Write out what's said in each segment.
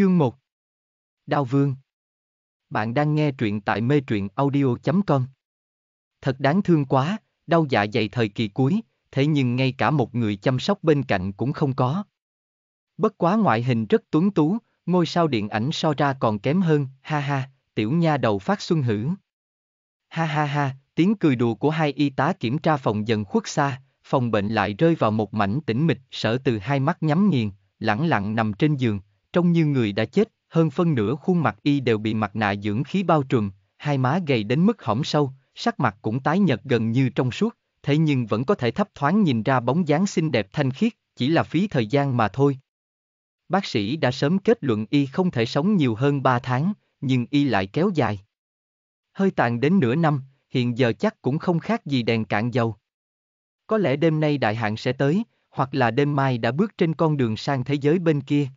Chương 1 Đao Vương Bạn đang nghe truyện tại mê truyện audio.com Thật đáng thương quá, đau dạ dày thời kỳ cuối, thế nhưng ngay cả một người chăm sóc bên cạnh cũng không có. Bất quá ngoại hình rất tuấn tú, ngôi sao điện ảnh so ra còn kém hơn, ha ha, tiểu nha đầu phát xuân hữu. Ha ha ha, tiếng cười đùa của hai y tá kiểm tra phòng dần khuất xa, phòng bệnh lại rơi vào một mảnh tĩnh mịch sở từ hai mắt nhắm nghiền, lẳng lặng nằm trên giường, trông như người đã chết, hơn phân nửa khuôn mặt y đều bị mặt nạ dưỡng khí bao trùm, hai má gầy đến mức hõm sâu, sắc mặt cũng tái nhợt gần như trong suốt, thế nhưng vẫn có thể thấp thoáng nhìn ra bóng dáng xinh đẹp thanh khiết, chỉ là phí thời gian mà thôi. Bác sĩ đã sớm kết luận y không thể sống nhiều hơn 3 tháng, nhưng y lại kéo dài. Hơi tàn đến nửa năm, hiện giờ chắc cũng không khác gì đèn cạn dầu. Có lẽ đêm nay đại hạn sẽ tới, hoặc là đêm mai đã bước trên con đường sang thế giới bên kia.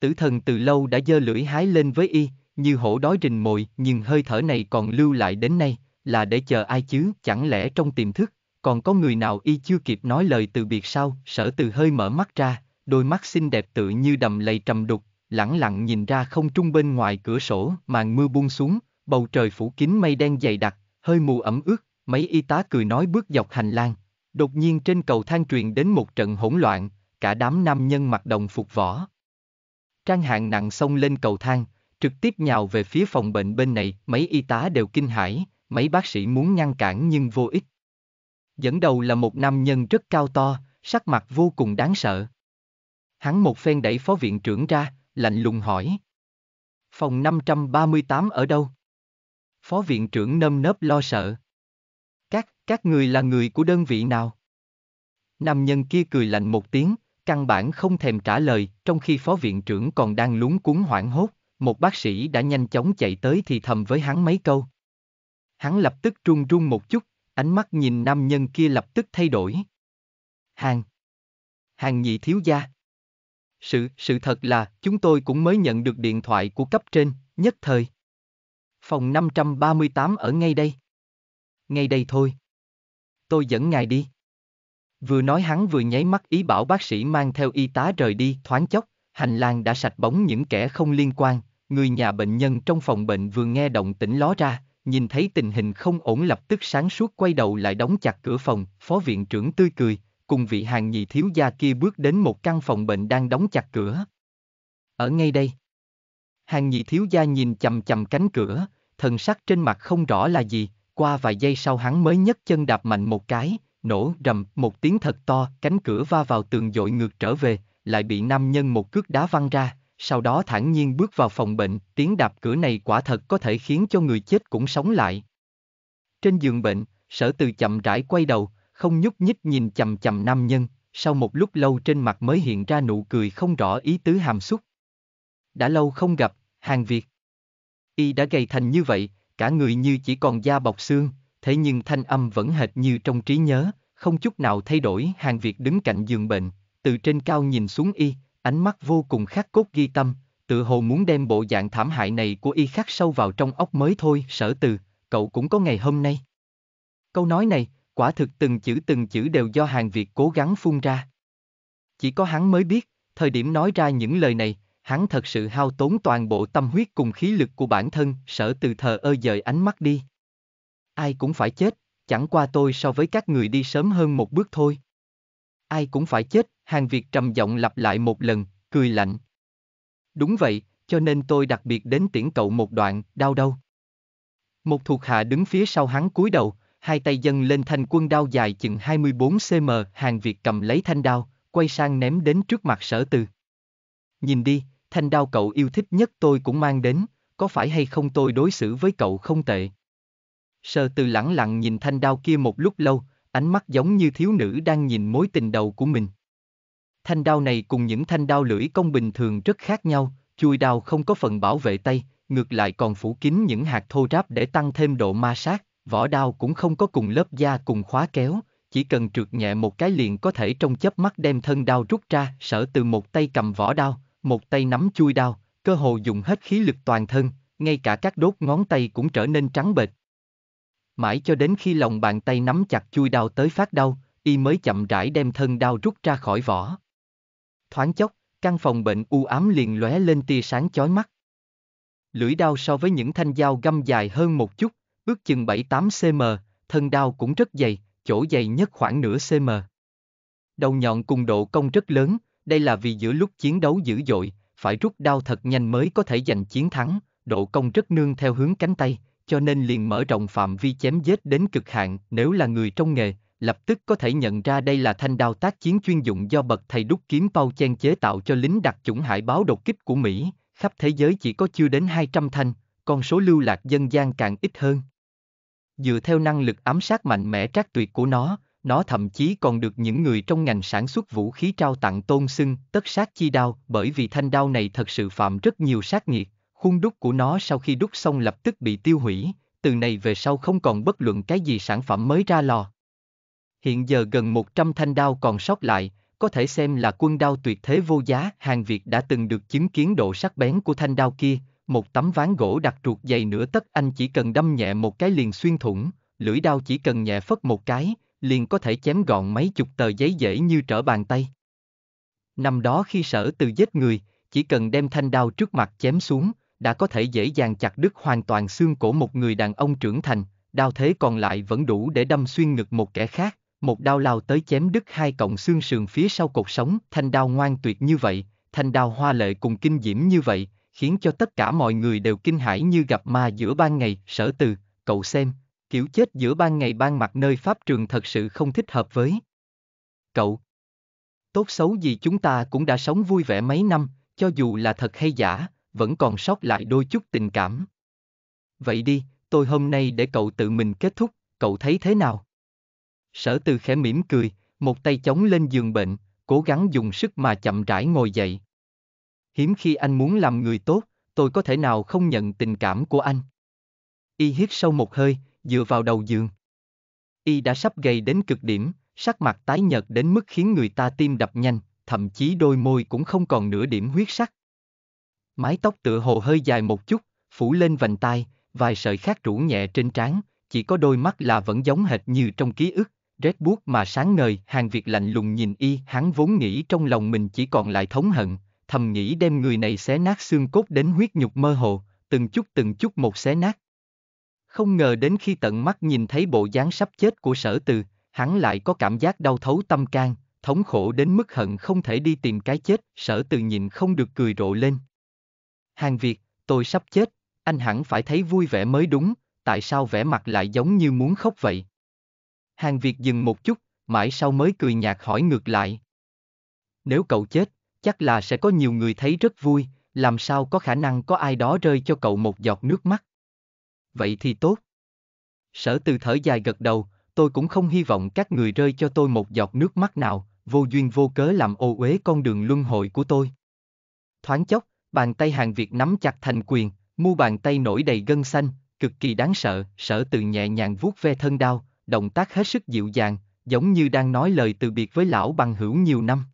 Tử thần từ lâu đã dơ lưỡi hái lên với y, như hổ đói rình mồi, nhưng hơi thở này còn lưu lại đến nay, là để chờ ai chứ, chẳng lẽ trong tiềm thức, còn có người nào y chưa kịp nói lời từ biệt sao, sở từ hơi mở mắt ra, đôi mắt xinh đẹp tự như đầm lầy trầm đục, lẳng lặng nhìn ra không trung bên ngoài cửa sổ, màn mưa buông xuống, bầu trời phủ kín mây đen dày đặc, hơi mù ẩm ướt, mấy y tá cười nói bước dọc hành lang. Đột nhiên trên cầu thang truyền đến một trận hỗn loạn, cả đám nam nhân mặc đồng phục võ, Trang hạng nặng xông lên cầu thang, trực tiếp nhào về phía phòng bệnh bên này, mấy y tá đều kinh hãi, mấy bác sĩ muốn ngăn cản nhưng vô ích. Dẫn đầu là một nam nhân rất cao to, sắc mặt vô cùng đáng sợ. Hắn một phen đẩy phó viện trưởng ra, lạnh lùng hỏi. Phòng 538 ở đâu? Phó viện trưởng nâm nớp lo sợ. Các, các người là người của đơn vị nào? Nam nhân kia cười lạnh một tiếng, căn bản không thèm trả lời, trong khi phó viện trưởng còn đang lúng cuốn hoảng hốt, một bác sĩ đã nhanh chóng chạy tới thì thầm với hắn mấy câu. Hắn lập tức run run một chút, ánh mắt nhìn nam nhân kia lập tức thay đổi. Hàng. Hàng nhị thiếu gia. Sự, sự thật là, chúng tôi cũng mới nhận được điện thoại của cấp trên, nhất thời. Phòng 538 ở ngay đây. Ngay đây thôi. Tôi dẫn ngài đi. Vừa nói hắn vừa nháy mắt ý bảo bác sĩ mang theo y tá rời đi, thoáng chốc, hành lang đã sạch bóng những kẻ không liên quan, người nhà bệnh nhân trong phòng bệnh vừa nghe động tĩnh ló ra, nhìn thấy tình hình không ổn lập tức sáng suốt quay đầu lại đóng chặt cửa phòng, phó viện trưởng tươi cười, cùng vị hàng nhị thiếu gia kia bước đến một căn phòng bệnh đang đóng chặt cửa. Ở ngay đây. Hàng nhị thiếu gia nhìn chầm chầm cánh cửa, thần sắc trên mặt không rõ là gì, qua vài giây sau hắn mới nhấc chân đạp mạnh một cái, nổ rầm một tiếng thật to, cánh cửa va vào tường dội ngược trở về, lại bị nam nhân một cước đá văng ra, sau đó thản nhiên bước vào phòng bệnh, tiếng đạp cửa này quả thật có thể khiến cho người chết cũng sống lại. Trên giường bệnh, sở từ chậm rãi quay đầu, không nhúc nhích nhìn chằm chằm nam nhân, sau một lúc lâu trên mặt mới hiện ra nụ cười không rõ ý tứ hàm xúc. Đã lâu không gặp, hàng Việt. Y đã gầy thành như vậy, cả người như chỉ còn da bọc xương, thế nhưng thanh âm vẫn hệt như trong trí nhớ, không chút nào thay đổi. Hàng Việt đứng cạnh giường bệnh, từ trên cao nhìn xuống y, ánh mắt vô cùng khắc cốt ghi tâm, tự hồ muốn đem bộ dạng thảm hại này của y khắc sâu vào trong óc mới thôi. Sở từ, cậu cũng có ngày hôm nay. Câu nói này, quả thực từng chữ từng chữ đều do Hàng Việt cố gắng phun ra. Chỉ có hắn mới biết, thời điểm nói ra những lời này, hắn thật sự hao tốn toàn bộ tâm huyết cùng khí lực của bản thân, sở từ thờ ơ dời ánh mắt đi. Ai cũng phải chết, chẳng qua tôi so với các người đi sớm hơn một bước thôi. Ai cũng phải chết, hàng Việt trầm giọng lặp lại một lần, cười lạnh. Đúng vậy, cho nên tôi đặc biệt đến tiễn cậu một đoạn, đau đâu. Một thuộc hạ đứng phía sau hắn cúi đầu, hai tay dâng lên thanh quân đao dài chừng 24cm, hàng Việt cầm lấy thanh đao, quay sang ném đến trước mặt sở từ. Nhìn đi, thanh đao cậu yêu thích nhất tôi cũng mang đến, có phải hay không tôi đối xử với cậu không tệ. Sơ từ lẳng lặng nhìn thanh đao kia một lúc lâu, ánh mắt giống như thiếu nữ đang nhìn mối tình đầu của mình. Thanh đao này cùng những thanh đao lưỡi công bình thường rất khác nhau, chui đao không có phần bảo vệ tay, ngược lại còn phủ kín những hạt thô ráp để tăng thêm độ ma sát, vỏ đao cũng không có cùng lớp da cùng khóa kéo, chỉ cần trượt nhẹ một cái liền có thể trong chớp mắt đem thân đao rút ra, sở từ một tay cầm vỏ đao, một tay nắm chui đao, cơ hồ dùng hết khí lực toàn thân, ngay cả các đốt ngón tay cũng trở nên trắng bệch, Mãi cho đến khi lòng bàn tay nắm chặt chui đao tới phát đau, y mới chậm rãi đem thân đao rút ra khỏi vỏ. Thoáng chốc, căn phòng bệnh u ám liền lóe lên tia sáng chói mắt. Lưỡi đao so với những thanh dao găm dài hơn một chút, ước chừng 7-8 cm, thân đao cũng rất dày, chỗ dày nhất khoảng nửa cm. Đầu nhọn cùng độ cong rất lớn, đây là vì giữa lúc chiến đấu dữ dội, phải rút đao thật nhanh mới có thể giành chiến thắng, độ cong rất nương theo hướng cánh tay, cho nên liền mở rộng phạm vi chém giết đến cực hạn, nếu là người trong nghề, lập tức có thể nhận ra đây là thanh đao tác chiến chuyên dụng do bậc thầy đúc kiếm Pao Chen chế tạo cho lính đặc chủng hải báo đột kích của Mỹ, khắp thế giới chỉ có chưa đến 200 thanh, con số lưu lạc dân gian càng ít hơn. Dựa theo năng lực ám sát mạnh mẽ trác tuyệt của nó, nó thậm chí còn được những người trong ngành sản xuất vũ khí trao tặng tôn xưng tất sát chi đao bởi vì thanh đao này thật sự phạm rất nhiều sát nghiệt Khuôn đúc của nó sau khi đúc xong lập tức bị tiêu hủy, từ này về sau không còn bất luận cái gì sản phẩm mới ra lò. Hiện giờ gần 100 thanh đao còn sót lại, có thể xem là quân đao tuyệt thế vô giá, hàng Việt đã từng được chứng kiến độ sắc bén của thanh đao kia, một tấm ván gỗ đặt ruột dày nửa tấc anh chỉ cần đâm nhẹ một cái liền xuyên thủng, lưỡi đao chỉ cần nhẹ phất một cái, liền có thể chém gọn mấy chục tờ giấy dễ như trở bàn tay. Năm đó khi sở từ giết người, chỉ cần đem thanh đao trước mặt chém xuống, đã có thể dễ dàng chặt đứt hoàn toàn xương cổ một người đàn ông trưởng thành, đao thế còn lại vẫn đủ để đâm xuyên ngực một kẻ khác, một đao lao tới chém đứt hai cọng xương sườn phía sau cột sống, thanh đao ngoan tuyệt như vậy, thanh đao hoa lệ cùng kinh diễm như vậy, khiến cho tất cả mọi người đều kinh hãi như gặp ma giữa ban ngày, sở từ, cậu xem, kiểu chết giữa ban ngày ban mặt nơi pháp trường thật sự không thích hợp với. Cậu, tốt xấu gì chúng ta cũng đã sống vui vẻ mấy năm, cho dù là thật hay giả, vẫn còn sót lại đôi chút tình cảm. Vậy đi, tôi hôm nay để cậu tự mình kết thúc, cậu thấy thế nào? Sở từ khẽ mỉm cười, một tay chống lên giường bệnh, cố gắng dùng sức mà chậm rãi ngồi dậy. Hiếm khi anh muốn làm người tốt, tôi có thể nào không nhận tình cảm của anh. Y hít sâu một hơi, dựa vào đầu giường. Y đã sắp gầy đến cực điểm, sắc mặt tái nhợt đến mức khiến người ta tim đập nhanh, thậm chí đôi môi cũng không còn nửa điểm huyết sắc mái tóc tựa hồ hơi dài một chút, phủ lên vành tai, vài sợi khác rủ nhẹ trên trán, chỉ có đôi mắt là vẫn giống hệt như trong ký ức, rét buốt mà sáng ngời, hàng Việt lạnh lùng nhìn y, hắn vốn nghĩ trong lòng mình chỉ còn lại thống hận, thầm nghĩ đem người này xé nát xương cốt đến huyết nhục mơ hồ, từng chút từng chút một xé nát. Không ngờ đến khi tận mắt nhìn thấy bộ dáng sắp chết của sở từ, hắn lại có cảm giác đau thấu tâm can, thống khổ đến mức hận không thể đi tìm cái chết, sở từ nhìn không được cười rộ lên. Hàng Việt, tôi sắp chết, anh hẳn phải thấy vui vẻ mới đúng, tại sao vẻ mặt lại giống như muốn khóc vậy? Hàng Việt dừng một chút, mãi sau mới cười nhạt hỏi ngược lại. Nếu cậu chết, chắc là sẽ có nhiều người thấy rất vui, làm sao có khả năng có ai đó rơi cho cậu một giọt nước mắt. Vậy thì tốt. Sở từ thở dài gật đầu, tôi cũng không hy vọng các người rơi cho tôi một giọt nước mắt nào, vô duyên vô cớ làm ô uế con đường luân hồi của tôi. Thoáng chốc, Bàn tay hàng Việt nắm chặt thành quyền, mu bàn tay nổi đầy gân xanh, cực kỳ đáng sợ, sở từ nhẹ nhàng vuốt ve thân đao, động tác hết sức dịu dàng, giống như đang nói lời từ biệt với lão bằng hữu nhiều năm.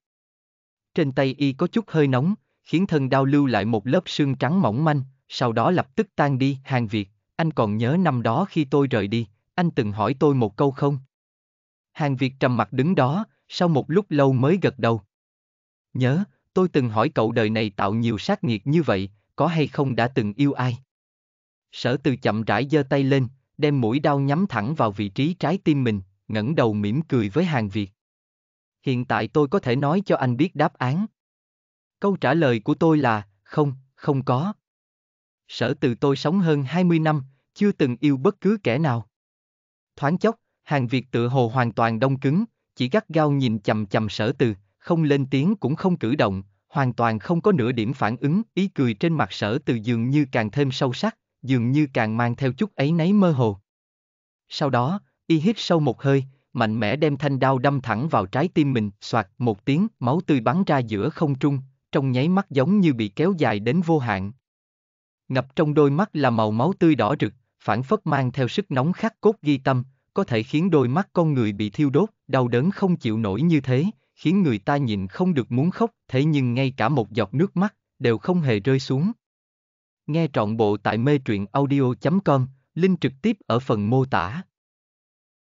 Trên tay y có chút hơi nóng, khiến thân đao lưu lại một lớp sương trắng mỏng manh, sau đó lập tức tan đi, hàng Việt, anh còn nhớ năm đó khi tôi rời đi, anh từng hỏi tôi một câu không? Hàng Việt trầm mặt đứng đó, sau một lúc lâu mới gật đầu. Nhớ, tôi từng hỏi cậu đời này tạo nhiều sát nghiệt như vậy, có hay không đã từng yêu ai? Sở từ chậm rãi giơ tay lên, đem mũi đau nhắm thẳng vào vị trí trái tim mình, ngẩng đầu mỉm cười với hàng Việt. Hiện tại tôi có thể nói cho anh biết đáp án. Câu trả lời của tôi là, không, không có. Sở từ tôi sống hơn 20 năm, chưa từng yêu bất cứ kẻ nào. Thoáng chốc, hàng Việt tự hồ hoàn toàn đông cứng, chỉ gắt gao nhìn chầm chầm sở từ, không lên tiếng cũng không cử động, hoàn toàn không có nửa điểm phản ứng, ý cười trên mặt sở từ dường như càng thêm sâu sắc, dường như càng mang theo chút ấy nấy mơ hồ. Sau đó, y hít sâu một hơi, mạnh mẽ đem thanh đao đâm thẳng vào trái tim mình, soạt một tiếng, máu tươi bắn ra giữa không trung, trong nháy mắt giống như bị kéo dài đến vô hạn. Ngập trong đôi mắt là màu máu tươi đỏ rực, phản phất mang theo sức nóng khắc cốt ghi tâm, có thể khiến đôi mắt con người bị thiêu đốt, đau đớn không chịu nổi như thế, khiến người ta nhìn không được muốn khóc, thế nhưng ngay cả một giọt nước mắt đều không hề rơi xuống. Nghe trọn bộ tại mê truyện audio.com, link trực tiếp ở phần mô tả.